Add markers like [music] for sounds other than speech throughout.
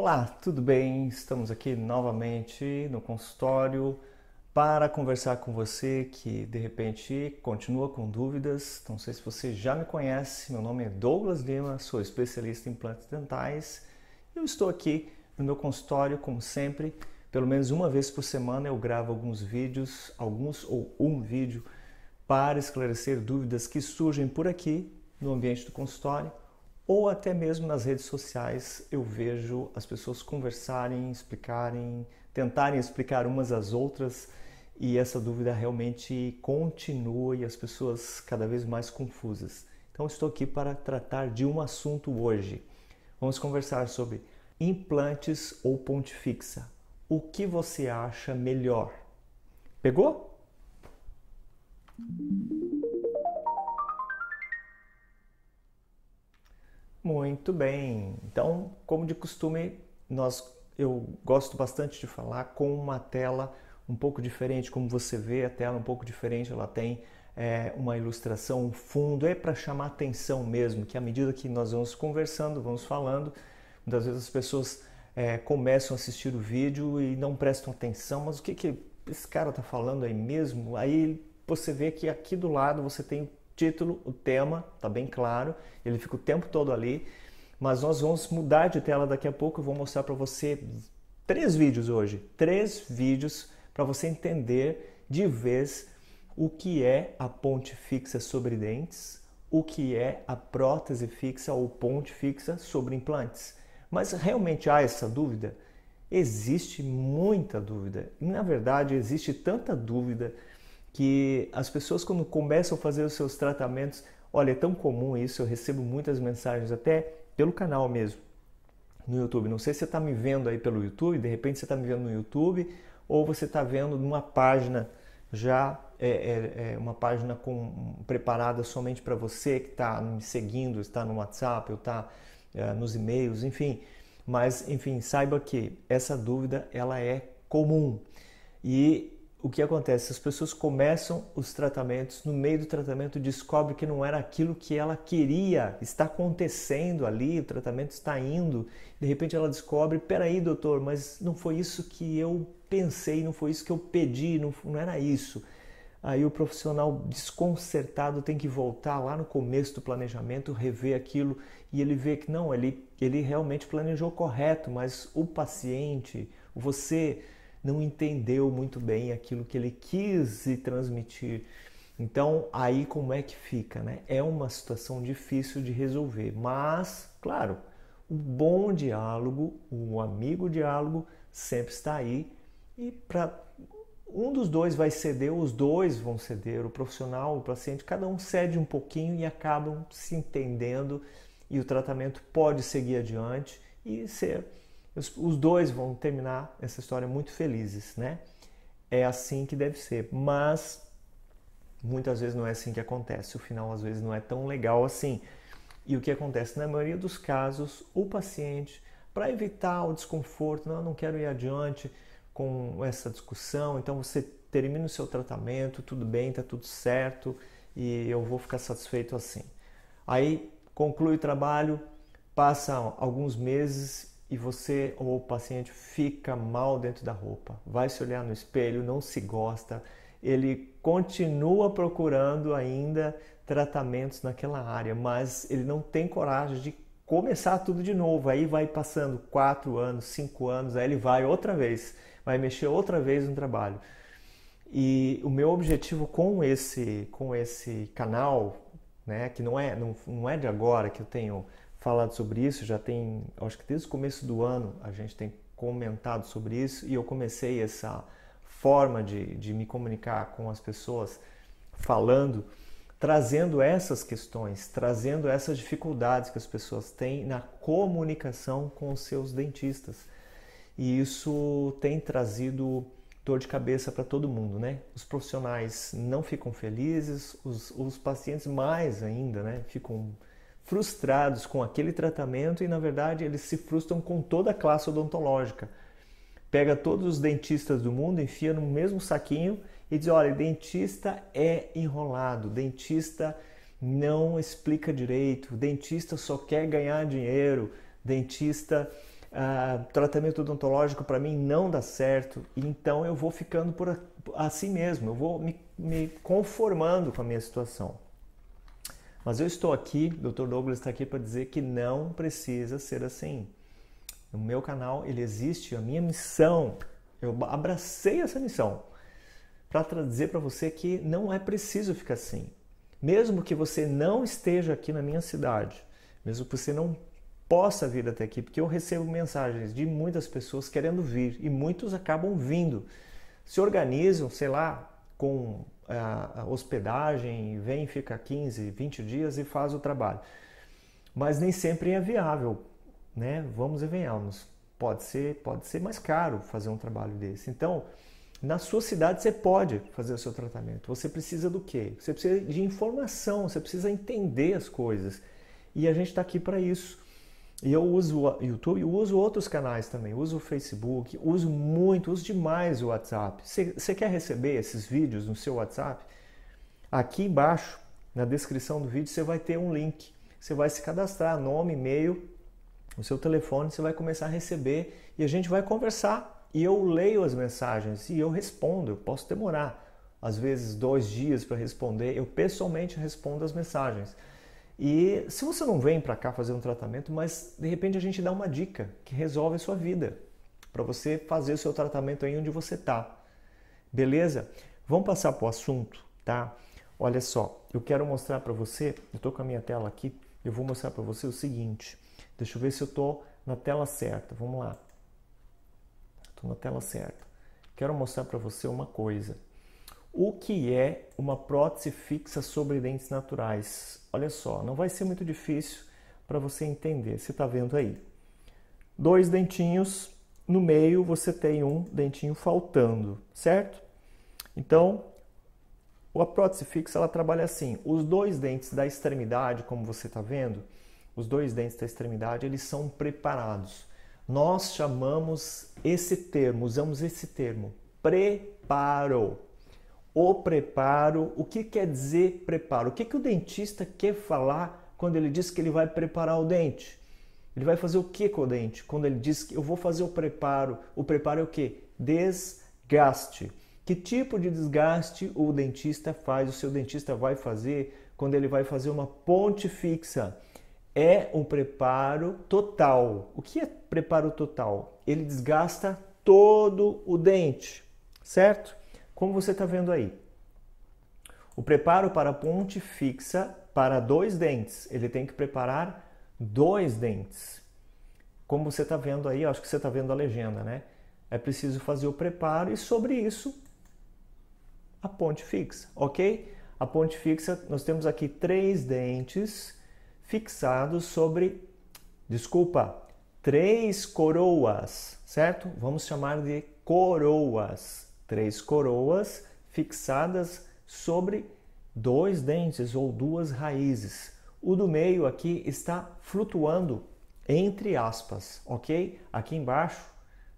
Olá, tudo bem? Estamos aqui novamente no consultório para conversar com você que de repente continua com dúvidas. Não sei se você já me conhece, meu nome é Douglas Lima, sou especialista em implantes dentais. Eu estou aqui no meu consultório, como sempre, pelo menos uma vez por semana eu gravo alguns vídeos, alguns ou um vídeo para esclarecer dúvidas que surgem por aqui no ambiente do consultório ou até mesmo nas redes sociais eu vejo as pessoas conversarem, explicarem, tentarem explicar umas às outras e essa dúvida realmente continua e as pessoas cada vez mais confusas. Então estou aqui para tratar de um assunto hoje. Vamos conversar sobre implantes ou ponte fixa. O que você acha melhor? Pegou? Muito bem. Então, como de costume, nós eu gosto bastante de falar com uma tela um pouco diferente, como você vê a tela um pouco diferente, ela tem é, uma ilustração, um fundo, é para chamar atenção mesmo, que à medida que nós vamos conversando, vamos falando, muitas vezes as pessoas é, começam a assistir o vídeo e não prestam atenção, mas o que, que esse cara está falando aí mesmo? Aí você vê que aqui do lado você tem título, o tema, tá bem claro, ele fica o tempo todo ali. Mas nós vamos mudar de tela daqui a pouco, eu vou mostrar para você três vídeos hoje, três vídeos para você entender de vez o que é a ponte fixa sobre dentes, o que é a prótese fixa ou ponte fixa sobre implantes. Mas realmente há essa dúvida? Existe muita dúvida. Na verdade, existe tanta dúvida que as pessoas quando começam a fazer os seus tratamentos, olha, é tão comum isso, eu recebo muitas mensagens até pelo canal mesmo, no YouTube. Não sei se você está me vendo aí pelo YouTube, de repente você está me vendo no YouTube, ou você está vendo numa página já é, é, é, uma página com, preparada somente para você que está me seguindo, está no WhatsApp, ou está é, nos e-mails, enfim. Mas, enfim, saiba que essa dúvida ela é comum e o que acontece? As pessoas começam os tratamentos, no meio do tratamento descobre que não era aquilo que ela queria, está acontecendo ali, o tratamento está indo, de repente ela descobre, peraí doutor, mas não foi isso que eu pensei, não foi isso que eu pedi, não, não era isso. Aí o profissional desconcertado tem que voltar lá no começo do planejamento, rever aquilo e ele vê que não, ele, ele realmente planejou correto, mas o paciente, você não entendeu muito bem aquilo que ele quis transmitir. Então, aí como é que fica, né? É uma situação difícil de resolver, mas, claro, o bom diálogo, o amigo diálogo sempre está aí e para um dos dois vai ceder, os dois vão ceder, o profissional, o paciente, cada um cede um pouquinho e acabam se entendendo e o tratamento pode seguir adiante e ser os dois vão terminar essa história muito felizes, né? É assim que deve ser, mas muitas vezes não é assim que acontece. O final às vezes não é tão legal assim. E o que acontece na maioria dos casos, o paciente, para evitar o desconforto, não, eu não quero ir adiante com essa discussão, então você termina o seu tratamento, tudo bem, tá tudo certo e eu vou ficar satisfeito assim. Aí conclui o trabalho, passa alguns meses e você ou o paciente fica mal dentro da roupa, vai se olhar no espelho, não se gosta, ele continua procurando ainda tratamentos naquela área, mas ele não tem coragem de começar tudo de novo. Aí vai passando quatro anos, cinco anos, aí ele vai outra vez, vai mexer outra vez no trabalho. E o meu objetivo com esse, com esse canal, né, que não é, não, não é de agora que eu tenho falado sobre isso, já tem, acho que desde o começo do ano a gente tem comentado sobre isso e eu comecei essa forma de, de me comunicar com as pessoas falando, trazendo essas questões, trazendo essas dificuldades que as pessoas têm na comunicação com os seus dentistas. E isso tem trazido dor de cabeça para todo mundo, né? Os profissionais não ficam felizes, os, os pacientes mais ainda, né? Ficam frustrados com aquele tratamento e, na verdade, eles se frustram com toda a classe odontológica. Pega todos os dentistas do mundo, enfia no mesmo saquinho e diz: olha, dentista é enrolado, dentista não explica direito, dentista só quer ganhar dinheiro, dentista. Ah, tratamento odontológico para mim não dá certo, então eu vou ficando por assim mesmo, eu vou me, me conformando com a minha situação. Mas eu estou aqui, Dr. Douglas está aqui para dizer que não precisa ser assim. O meu canal, ele existe, a minha missão, eu abracei essa missão para dizer para você que não é preciso ficar assim. Mesmo que você não esteja aqui na minha cidade, mesmo que você não possa vir até aqui, porque eu recebo mensagens de muitas pessoas querendo vir e muitos acabam vindo. Se organizam, sei lá, com é, a hospedagem, vem, fica 15, 20 dias e faz o trabalho. Mas nem sempre é viável, né? Vamos e venhamos. Pode ser, pode ser mais caro fazer um trabalho desse. Então, na sua cidade você pode fazer o seu tratamento. Você precisa do quê? Você precisa de informação, você precisa entender as coisas. E a gente está aqui para isso. E eu uso o YouTube, eu uso outros canais também, uso o Facebook, uso muito, uso demais o WhatsApp. Você quer receber esses vídeos no seu WhatsApp? Aqui embaixo, na descrição do vídeo, você vai ter um link. Você vai se cadastrar, nome, e-mail, o seu telefone, você vai começar a receber e a gente vai conversar. E eu leio as mensagens e eu respondo. Eu posso demorar, às vezes, dois dias para responder. Eu pessoalmente respondo as mensagens. E se você não vem para cá fazer um tratamento, mas de repente a gente dá uma dica que resolve a sua vida, para você fazer o seu tratamento aí onde você está. Beleza? Vamos passar para o assunto, tá? Olha só, eu quero mostrar para você, eu estou com a minha tela aqui, eu vou mostrar para você o seguinte. Deixa eu ver se eu estou na tela certa. Vamos lá. Estou na tela certa. Quero mostrar para você uma coisa. O que é uma prótese fixa sobre dentes naturais? Olha só, não vai ser muito difícil para você entender. Você está vendo aí. Dois dentinhos, no meio você tem um dentinho faltando, certo? Então, a prótese fixa ela trabalha assim: os dois dentes da extremidade, como você está vendo, os dois dentes da extremidade, eles são preparados. Nós chamamos esse termo, usamos esse termo, preparo o preparo. O que quer dizer preparo? O que, que o dentista quer falar quando ele diz que ele vai preparar o dente? Ele vai fazer o que com o dente? Quando ele diz que eu vou fazer o preparo, o preparo é o que? Desgaste. Que tipo de desgaste o dentista faz, o seu dentista vai fazer quando ele vai fazer uma ponte fixa? É um preparo total. O que é preparo total? Ele desgasta todo o dente, certo? Como você está vendo aí, o preparo para a ponte fixa para dois dentes. Ele tem que preparar dois dentes. Como você está vendo aí, acho que você está vendo a legenda, né? É preciso fazer o preparo e sobre isso a ponte fixa, ok? A ponte fixa, nós temos aqui três dentes fixados sobre, desculpa, três coroas, certo? Vamos chamar de coroas três coroas fixadas sobre dois dentes ou duas raízes. O do meio aqui está flutuando entre aspas, ok? Aqui embaixo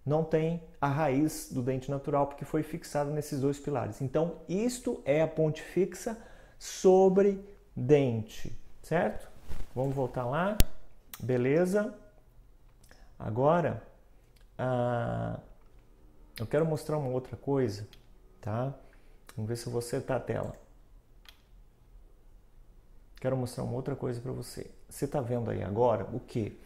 não tem a raiz do dente natural porque foi fixada nesses dois pilares. Então, isto é a ponte fixa sobre dente, certo? Vamos voltar lá, beleza? Agora, ah, eu quero mostrar uma outra coisa, tá? Vamos ver se eu vou a tela. Quero mostrar uma outra coisa para você. Você está vendo aí agora o que?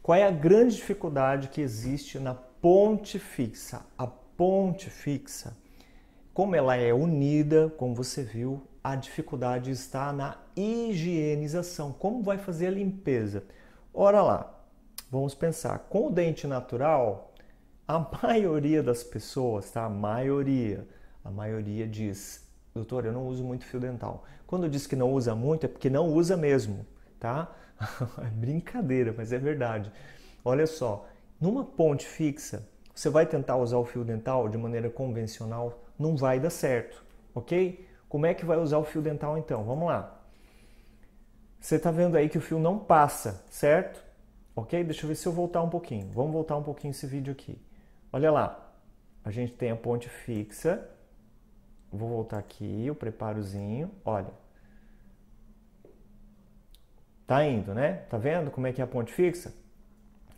Qual é a grande dificuldade que existe na ponte fixa? A ponte fixa, como ela é unida, como você viu, a dificuldade está na higienização. Como vai fazer a limpeza? Ora lá, vamos pensar. Com o dente natural, a maioria das pessoas, tá? A maioria, a maioria diz, doutor, eu não uso muito fio dental. Quando diz que não usa muito, é porque não usa mesmo, tá? [laughs] é brincadeira, mas é verdade. Olha só, numa ponte fixa, você vai tentar usar o fio dental de maneira convencional, não vai dar certo, ok? Como é que vai usar o fio dental então? Vamos lá. Você está vendo aí que o fio não passa, certo? Ok? Deixa eu ver se eu voltar um pouquinho. Vamos voltar um pouquinho esse vídeo aqui. Olha lá, a gente tem a ponte fixa. Vou voltar aqui, o preparozinho. Olha. Tá indo, né? Tá vendo como é que é a ponte fixa?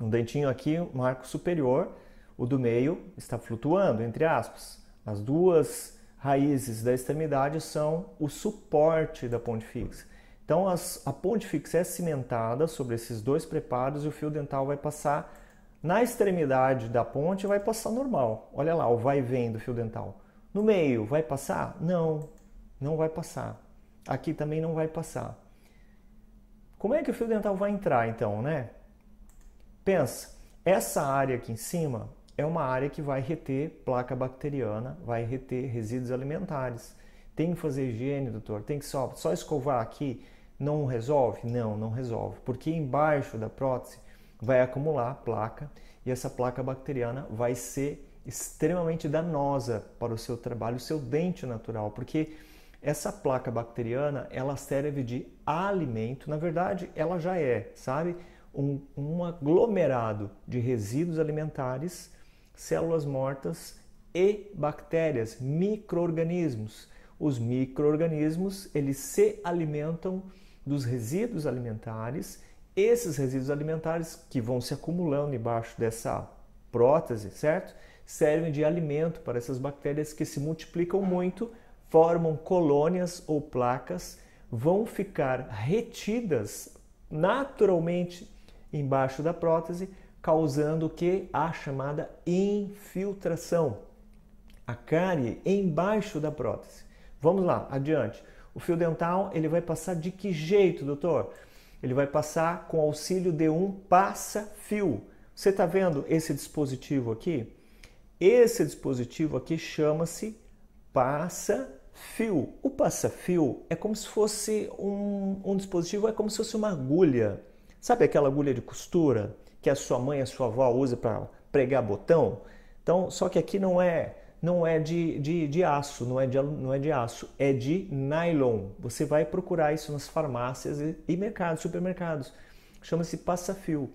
Um dentinho aqui, um arco superior. O do meio está flutuando, entre aspas. As duas raízes da extremidade são o suporte da ponte fixa. Então, as, a ponte fixa é cimentada sobre esses dois preparos e o fio dental vai passar na extremidade da ponte vai passar normal. Olha lá, o vai vem do fio dental. No meio, vai passar? Não, não vai passar. Aqui também não vai passar. Como é que o fio dental vai entrar então, né? Pensa, essa área aqui em cima é uma área que vai reter placa bacteriana, vai reter resíduos alimentares. Tem que fazer higiene, doutor? Tem que só, só escovar aqui? Não resolve? Não, não resolve. Porque embaixo da prótese vai acumular placa e essa placa bacteriana vai ser extremamente danosa para o seu trabalho, o seu dente natural, porque essa placa bacteriana ela serve de alimento, na verdade ela já é, sabe, um, um aglomerado de resíduos alimentares, células mortas e bactérias, microorganismos. Os microorganismos eles se alimentam dos resíduos alimentares esses resíduos alimentares que vão se acumulando embaixo dessa prótese, certo? Servem de alimento para essas bactérias que se multiplicam muito, formam colônias ou placas, vão ficar retidas naturalmente embaixo da prótese, causando o que a chamada infiltração, a cárie embaixo da prótese. Vamos lá, adiante. O fio dental ele vai passar de que jeito, doutor? Ele vai passar com auxílio de um passa-fio. Você está vendo esse dispositivo aqui? Esse dispositivo aqui chama-se passa-fio. O passa-fio é como se fosse um, um dispositivo, é como se fosse uma agulha. Sabe aquela agulha de costura que a sua mãe, a sua avó usa para pregar botão? Então, só que aqui não é não é de, de, de aço, não é de, não é de aço, é de nylon. Você vai procurar isso nas farmácias e, e mercados, supermercados. Chama-se passafio.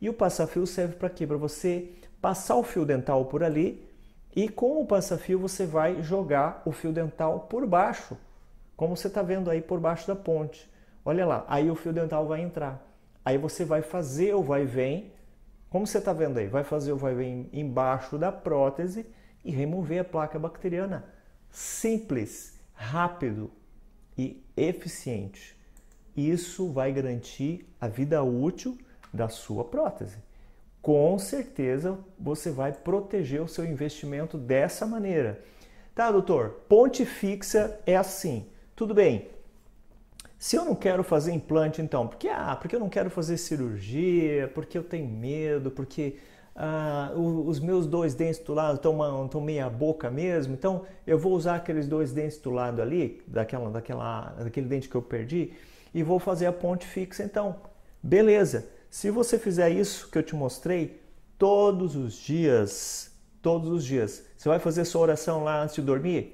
E o passafio serve para quê? Para você passar o fio dental por ali e com o passafio você vai jogar o fio dental por baixo, como você está vendo aí por baixo da ponte. Olha lá, aí o fio dental vai entrar. Aí você vai fazer o vai-vem, como você está vendo aí, vai fazer o vai-vem embaixo da prótese e remover a placa bacteriana. Simples, rápido e eficiente. Isso vai garantir a vida útil da sua prótese. Com certeza você vai proteger o seu investimento dessa maneira. Tá, doutor? Ponte fixa é assim. Tudo bem. Se eu não quero fazer implante, então, porque ah, porque eu não quero fazer cirurgia, porque eu tenho medo, porque ah, os meus dois dentes do lado estão meia boca mesmo, então eu vou usar aqueles dois dentes do lado ali, daquela, daquela, daquele dente que eu perdi, e vou fazer a ponte fixa então. Beleza, se você fizer isso que eu te mostrei todos os dias, todos os dias, você vai fazer sua oração lá antes de dormir?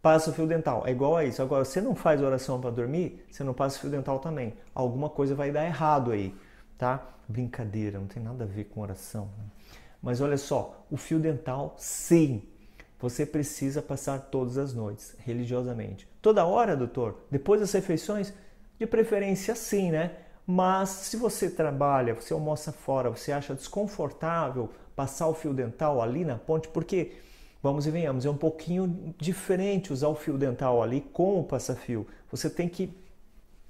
Passa o fio dental, é igual a isso. Agora, você não faz oração para dormir, você não passa o fio dental também. Alguma coisa vai dar errado aí tá? Brincadeira, não tem nada a ver com oração. Né? Mas olha só, o fio dental, sim, você precisa passar todas as noites, religiosamente. Toda hora, doutor? Depois das refeições? De preferência, sim, né? Mas se você trabalha, você almoça fora, você acha desconfortável passar o fio dental ali na ponte, porque, vamos e venhamos, é um pouquinho diferente usar o fio dental ali com o passafio. fio Você tem que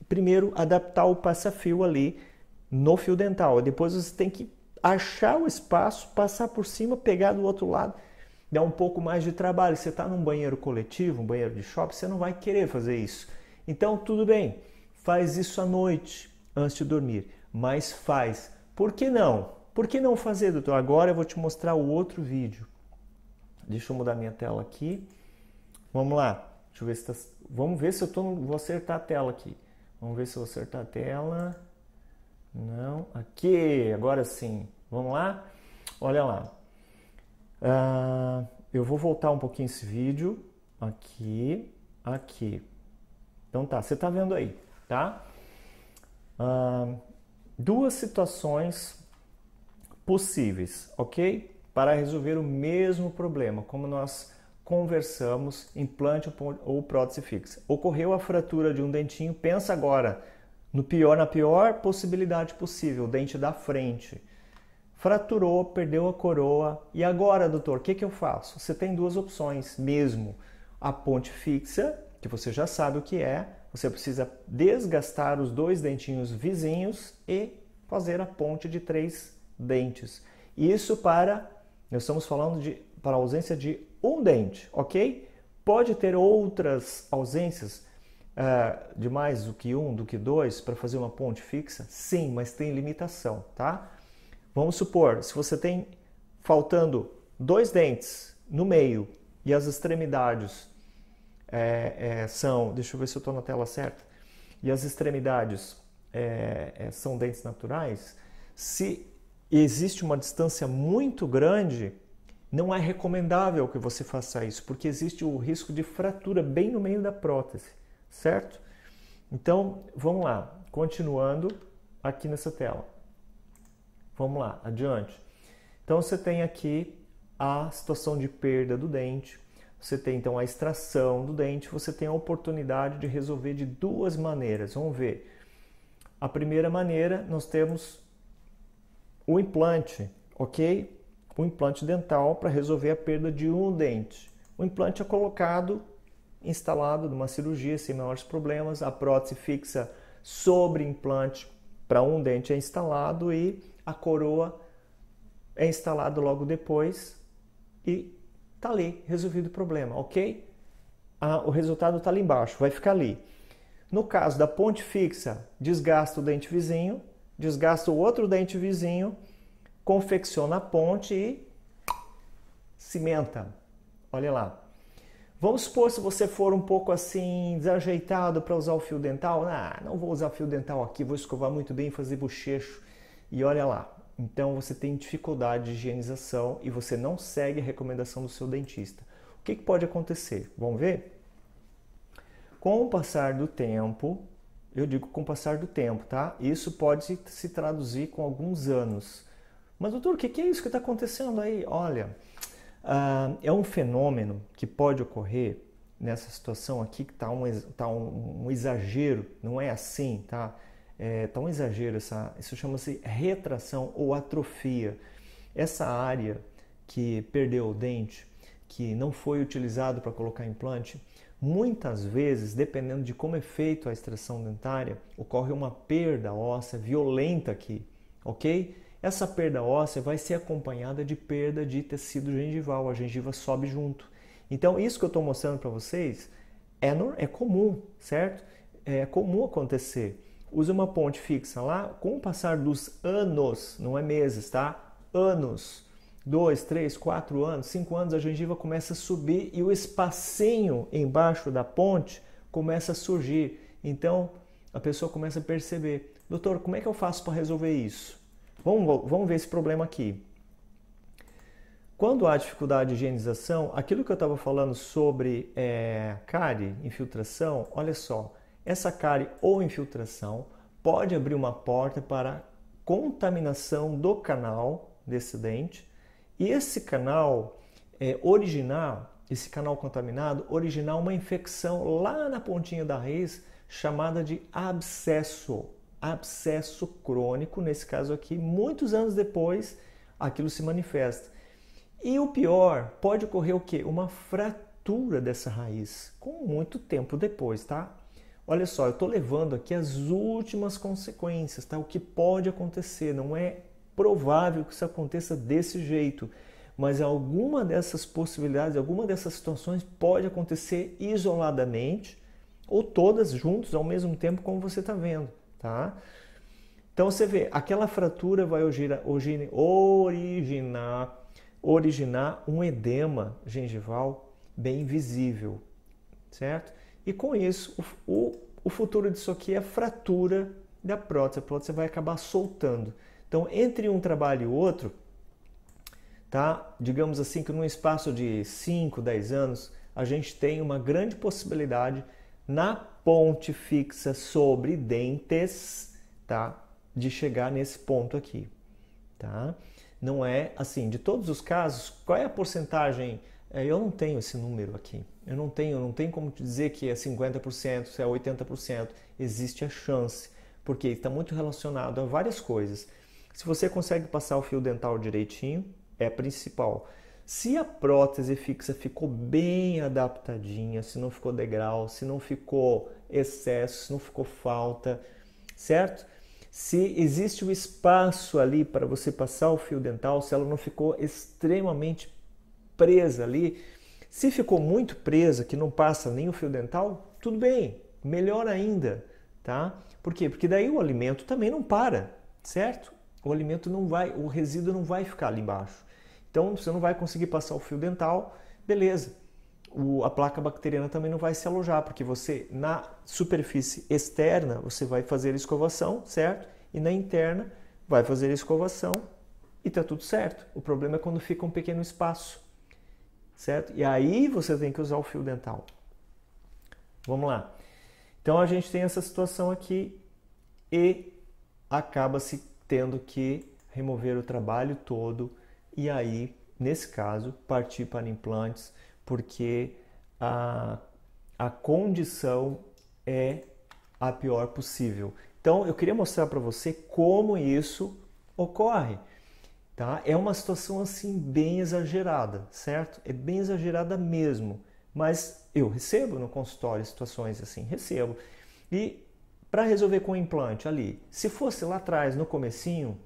primeiro adaptar o passafio fio ali no fio dental. Depois você tem que achar o espaço, passar por cima, pegar do outro lado. Dá um pouco mais de trabalho. Você está num banheiro coletivo, um banheiro de shopping, você não vai querer fazer isso. Então, tudo bem, faz isso à noite, antes de dormir. Mas faz. Por que não? Por que não fazer, doutor? Agora eu vou te mostrar o outro vídeo. Deixa eu mudar minha tela aqui. Vamos lá. Deixa eu ver se tá... Vamos ver se eu tô... vou acertar a tela aqui. Vamos ver se eu vou acertar a tela. Não, aqui, agora sim. Vamos lá? Olha lá. Uh, eu vou voltar um pouquinho esse vídeo. Aqui, aqui. Então tá, você tá vendo aí, tá? Uh, duas situações possíveis, ok? Para resolver o mesmo problema, como nós conversamos, implante ou prótese fixa. Ocorreu a fratura de um dentinho, pensa agora no pior, na pior possibilidade possível, o dente da frente. Fraturou, perdeu a coroa. E agora, doutor, o que, que eu faço? Você tem duas opções mesmo. A ponte fixa, que você já sabe o que é, você precisa desgastar os dois dentinhos vizinhos e fazer a ponte de três dentes. Isso para, nós estamos falando de para ausência de um dente, ok? Pode ter outras ausências, uh, de mais do que um, do que dois para fazer uma ponte fixa? Sim, mas tem limitação, tá? Vamos supor, se você tem faltando dois dentes no meio e as extremidades é, é, são, deixa eu ver se eu estou na tela certa, e as extremidades é, é, são dentes naturais, se existe uma distância muito grande, não é recomendável que você faça isso, porque existe o risco de fratura bem no meio da prótese certo? Então, vamos lá, continuando aqui nessa tela. Vamos lá, adiante. Então, você tem aqui a situação de perda do dente, você tem então a extração do dente, você tem a oportunidade de resolver de duas maneiras. Vamos ver. A primeira maneira, nós temos o implante, ok? O implante dental para resolver a perda de um dente. O implante é colocado instalado numa cirurgia sem maiores problemas. A prótese fixa sobre implante para um dente é instalado e a coroa é instalada logo depois e tá ali resolvido o problema, ok? Ah, o resultado está ali embaixo, vai ficar ali. No caso da ponte fixa, desgasta o dente vizinho, desgasta o outro dente vizinho, confecciona a ponte e cimenta. Olha lá, Vamos supor se você for um pouco assim desajeitado para usar o fio dental, ah, não vou usar fio dental aqui, vou escovar muito bem, fazer bochecho e olha lá. Então você tem dificuldade de higienização e você não segue a recomendação do seu dentista. O que, que pode acontecer? Vamos ver? Com o passar do tempo, eu digo com o passar do tempo, tá? Isso pode se traduzir com alguns anos. Mas doutor, o que, que é isso que está acontecendo aí? Olha, Uh, é um fenômeno que pode ocorrer nessa situação aqui que está um, tá um, um, exagero, não é assim, tá? É, tá um exagero, essa, isso chama-se retração ou atrofia. Essa área que perdeu o dente, que não foi utilizado para colocar implante, muitas vezes, dependendo de como é feito a extração dentária, ocorre uma perda óssea violenta aqui, ok? Essa perda óssea vai ser acompanhada de perda de tecido gengival, a gengiva sobe junto. Então, isso que eu estou mostrando para vocês é, é comum, certo? É comum acontecer. Usa uma ponte fixa lá, com o passar dos anos, não é meses, tá? Anos, dois, três, quatro anos, cinco anos, a gengiva começa a subir e o espacinho embaixo da ponte começa a surgir. Então, a pessoa começa a perceber: doutor, como é que eu faço para resolver isso? Vamos, vamos ver esse problema aqui. Quando há dificuldade de higienização, aquilo que eu estava falando sobre é, cárie, infiltração, olha só, essa cárie ou infiltração pode abrir uma porta para contaminação do canal desse dente e esse canal é, originar, esse canal contaminado, originar uma infecção lá na pontinha da raiz chamada de abscesso abscesso crônico, nesse caso aqui, muitos anos depois aquilo se manifesta. E o pior, pode ocorrer o quê? Uma fratura dessa raiz, com muito tempo depois, tá? Olha só, eu estou levando aqui as últimas consequências, tá? O que pode acontecer, não é provável que isso aconteça desse jeito, mas alguma dessas possibilidades, alguma dessas situações pode acontecer isoladamente ou todas juntos ao mesmo tempo, como você está vendo tá? Então você vê, aquela fratura vai originar, originar um edema gengival bem visível, certo? E com isso, o, o futuro disso aqui é a fratura da prótese. A prótese vai acabar soltando. Então, entre um trabalho e outro, tá? digamos assim que num espaço de 5, 10 anos, a gente tem uma grande possibilidade de na ponte fixa sobre dentes, tá? De chegar nesse ponto aqui, tá? Não é assim, de todos os casos, qual é a porcentagem? É, eu não tenho esse número aqui. Eu não tenho, não tem como te dizer que é 50%, se é 80%. Existe a chance, porque está muito relacionado a várias coisas. Se você consegue passar o fio dental direitinho, é principal. Se a prótese fixa ficou bem adaptadinha, se não ficou degrau, se não ficou excesso, se não ficou falta, certo? Se existe o um espaço ali para você passar o fio dental, se ela não ficou extremamente presa ali, se ficou muito presa, que não passa nem o fio dental, tudo bem, melhor ainda, tá? Por quê? Porque daí o alimento também não para, certo? O alimento não vai, o resíduo não vai ficar ali embaixo. Então você não vai conseguir passar o fio dental, beleza. O, a placa bacteriana também não vai se alojar, porque você na superfície externa você vai fazer a escovação, certo? E na interna vai fazer a escovação e tá tudo certo. O problema é quando fica um pequeno espaço, certo? E aí você tem que usar o fio dental. Vamos lá. Então a gente tem essa situação aqui e acaba se tendo que remover o trabalho todo e aí, nesse caso, partir para implantes, porque a, a condição é a pior possível. Então, eu queria mostrar para você como isso ocorre. Tá? É uma situação assim bem exagerada, certo? É bem exagerada mesmo. Mas eu recebo no consultório situações assim, recebo. E para resolver com o implante ali, se fosse lá atrás, no comecinho,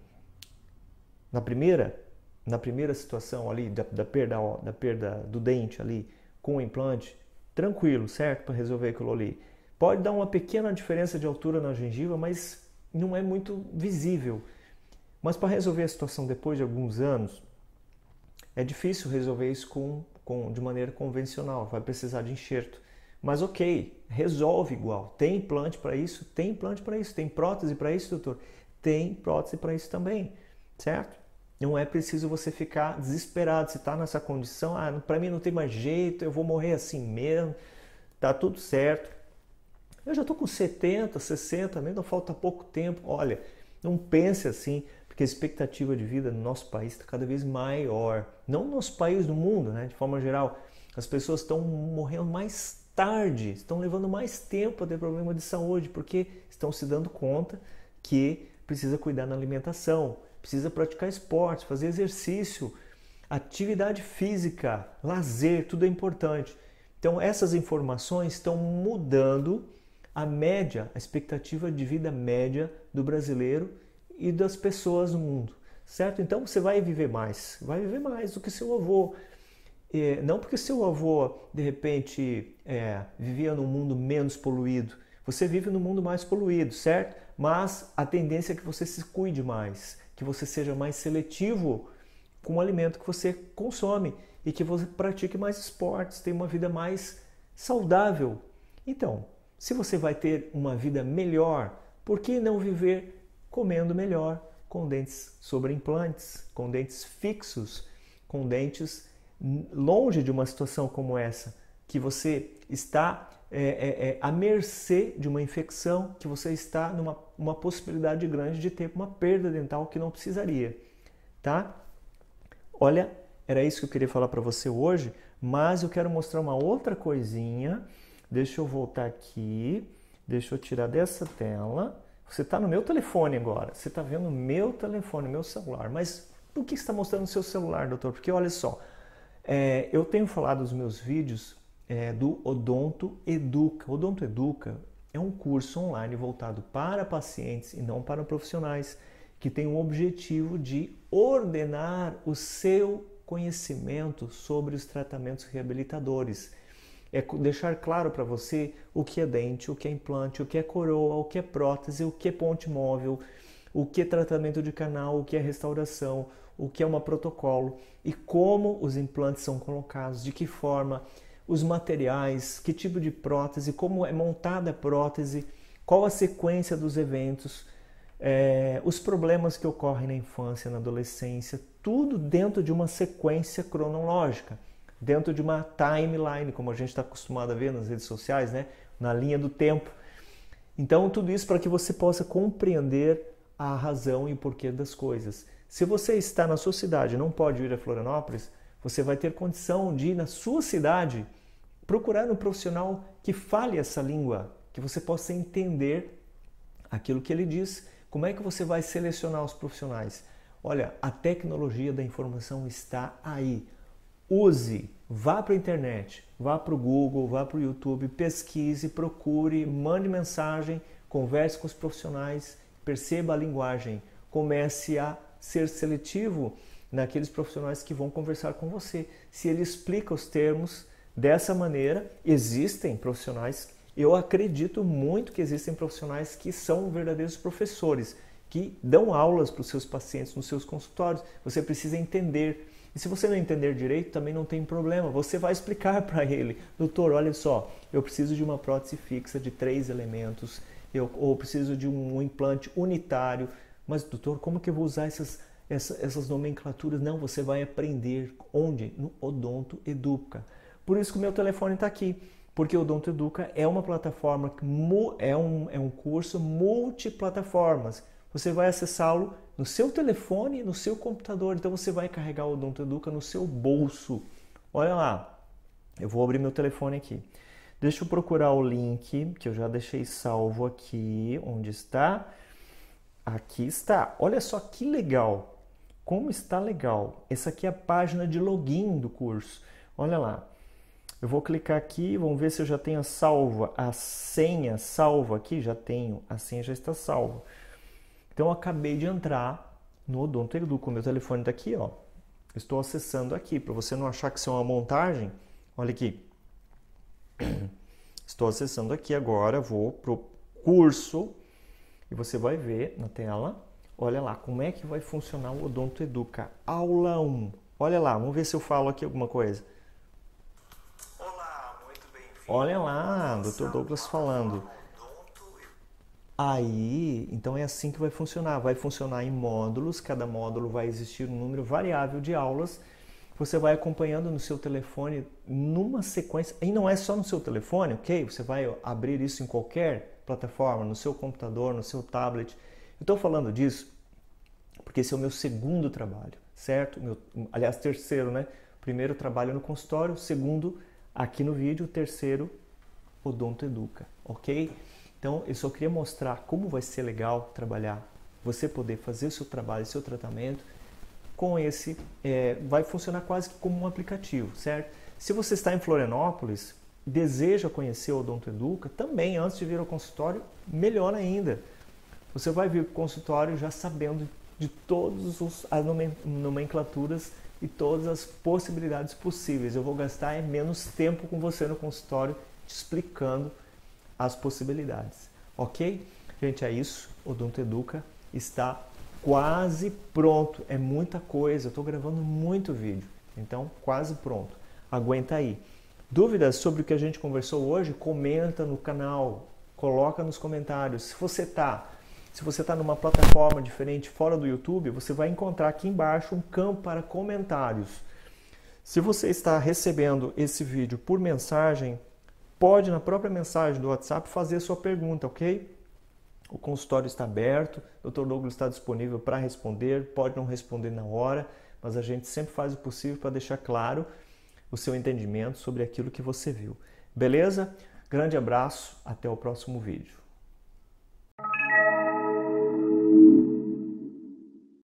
na primeira, na primeira situação ali da, da perda da perda do dente ali com o implante, tranquilo, certo, para resolver aquilo ali. Pode dar uma pequena diferença de altura na gengiva, mas não é muito visível. Mas para resolver a situação depois de alguns anos, é difícil resolver isso com, com, de maneira convencional, vai precisar de enxerto. Mas ok, resolve igual. Tem implante para isso? Tem implante para isso. Tem prótese para isso, doutor? Tem prótese para isso também, certo? Não é preciso você ficar desesperado se está nessa condição. Ah, para mim não tem mais jeito, eu vou morrer assim mesmo. Tá tudo certo. Eu já estou com 70, 60, ainda falta pouco tempo. Olha, não pense assim, porque a expectativa de vida no nosso país está cada vez maior. Não no nosso país, no mundo, né? De forma geral, as pessoas estão morrendo mais tarde, estão levando mais tempo a ter problema de saúde, porque estão se dando conta que precisa cuidar na alimentação, precisa praticar esportes, fazer exercício, atividade física, lazer, tudo é importante. Então, essas informações estão mudando a média, a expectativa de vida média do brasileiro e das pessoas no mundo, certo? Então, você vai viver mais, vai viver mais do que seu avô. É, não porque seu avô, de repente, é, vivia num mundo menos poluído, você vive num mundo mais poluído, certo? Mas a tendência é que você se cuide mais que você seja mais seletivo com o alimento que você consome e que você pratique mais esportes, tenha uma vida mais saudável. Então, se você vai ter uma vida melhor, por que não viver comendo melhor, com dentes sobre implantes, com dentes fixos, com dentes longe de uma situação como essa? que você está é, é, é, à mercê de uma infecção, que você está numa uma possibilidade grande de ter uma perda dental que não precisaria, tá? Olha, era isso que eu queria falar para você hoje, mas eu quero mostrar uma outra coisinha. Deixa eu voltar aqui, deixa eu tirar dessa tela. Você está no meu telefone agora, você está vendo o meu telefone, meu celular, mas por que está mostrando o seu celular, doutor? Porque olha só, é, eu tenho falado nos meus vídeos é, do Odonto Educa. Odonto Educa é um curso online voltado para pacientes e não para profissionais, que tem o objetivo de ordenar o seu conhecimento sobre os tratamentos reabilitadores. É deixar claro para você o que é dente, o que é implante, o que é coroa, o que é prótese, o que é ponte móvel, o que é tratamento de canal, o que é restauração, o que é uma protocolo e como os implantes são colocados, de que forma, os materiais, que tipo de prótese, como é montada a prótese, qual a sequência dos eventos, é, os problemas que ocorrem na infância, na adolescência, tudo dentro de uma sequência cronológica, dentro de uma timeline, como a gente está acostumado a ver nas redes sociais, né? na linha do tempo. Então, tudo isso para que você possa compreender a razão e o porquê das coisas. Se você está na sua cidade e não pode ir a Florianópolis, você vai ter condição de, ir na sua cidade, procurar um profissional que fale essa língua, que você possa entender aquilo que ele diz. Como é que você vai selecionar os profissionais? Olha, a tecnologia da informação está aí. Use, vá para a internet, vá para o Google, vá para o YouTube, pesquise, procure, mande mensagem, converse com os profissionais, perceba a linguagem, comece a ser seletivo naqueles profissionais que vão conversar com você. Se ele explica os termos dessa maneira, existem profissionais, eu acredito muito que existem profissionais que são verdadeiros professores, que dão aulas para os seus pacientes nos seus consultórios. Você precisa entender. E se você não entender direito, também não tem problema. Você vai explicar [laughs] para ele, doutor, olha só, eu preciso de uma prótese fixa de três elementos, eu, ou preciso de um, um implante unitário. Mas, doutor, como que eu vou usar essas essa, essas nomenclaturas. Não, você vai aprender onde? No Odonto Educa. Por isso que o meu telefone está aqui, porque o Odonto Educa é uma plataforma, é um, é um curso multiplataformas. Você vai acessá-lo no seu telefone, no seu computador. Então você vai carregar o Odonto Educa no seu bolso. Olha lá, eu vou abrir meu telefone aqui. Deixa eu procurar o link que eu já deixei salvo aqui, onde está. Aqui está. Olha só que legal. Como está legal! Essa aqui é a página de login do curso. Olha lá. Eu vou clicar aqui, vamos ver se eu já tenho a salva, a senha salva aqui, já tenho, a senha já está salva. Então eu acabei de entrar no Odonto Edu com meu telefone daqui, tá ó. Estou acessando aqui, para você não achar que isso é uma montagem. Olha aqui. [clears throat] Estou acessando aqui agora, vou pro curso e você vai ver na tela Olha lá, como é que vai funcionar o Odonto Educa? Aula 1. Olha lá, vamos ver se eu falo aqui alguma coisa. Olá, muito bem-vindo. Olha lá, Dr. Douglas falando. Aí, então é assim que vai funcionar. Vai funcionar em módulos, cada módulo vai existir um número variável de aulas. Você vai acompanhando no seu telefone numa sequência, e não é só no seu telefone, ok? Você vai abrir isso em qualquer plataforma, no seu computador, no seu tablet eu estou falando disso porque esse é o meu segundo trabalho, certo? Meu, aliás, terceiro, né? Primeiro trabalho no consultório, segundo aqui no vídeo, terceiro Odonto Educa, ok? Então eu só queria mostrar como vai ser legal trabalhar, você poder fazer o seu trabalho, seu tratamento com esse, é, vai funcionar quase que como um aplicativo, certo? Se você está em Florianópolis, deseja conhecer o Odonto Educa, também antes de vir ao consultório, melhor ainda você vai vir para o consultório já sabendo de todas as nomenclaturas e todas as possibilidades possíveis. Eu vou gastar é menos tempo com você no consultório te explicando as possibilidades, ok? Gente, é isso. O Odonto Educa está quase pronto. É muita coisa. Eu estou gravando muito vídeo, então quase pronto. Aguenta aí. Dúvidas sobre o que a gente conversou hoje? Comenta no canal, coloca nos comentários. Se você está se você está numa plataforma diferente fora do YouTube, você vai encontrar aqui embaixo um campo para comentários. Se você está recebendo esse vídeo por mensagem, pode na própria mensagem do WhatsApp fazer a sua pergunta, ok? O consultório está aberto, o Dr. Douglas está disponível para responder, pode não responder na hora, mas a gente sempre faz o possível para deixar claro o seu entendimento sobre aquilo que você viu. Beleza? Grande abraço, até o próximo vídeo.